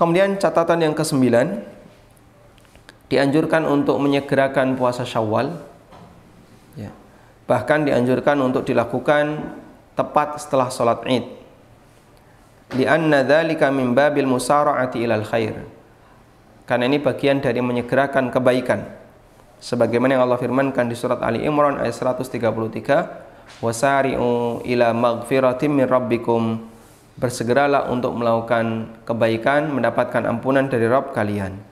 Kemudian catatan yang kesembilan, dianjurkan untuk menyegerakan puasa Syawal. Ya. Bahkan dianjurkan untuk dilakukan tepat setelah sholat Id. Lianna dhalika min babil musara'ati ilal khair. Karena ini bagian dari menyegerakan kebaikan. Sebagaimana yang Allah firmankan di surat Ali Imran ayat 133, wasari'u ila magfiratin min rabbikum bersegeralah untuk melakukan kebaikan, mendapatkan ampunan dari Rob kalian.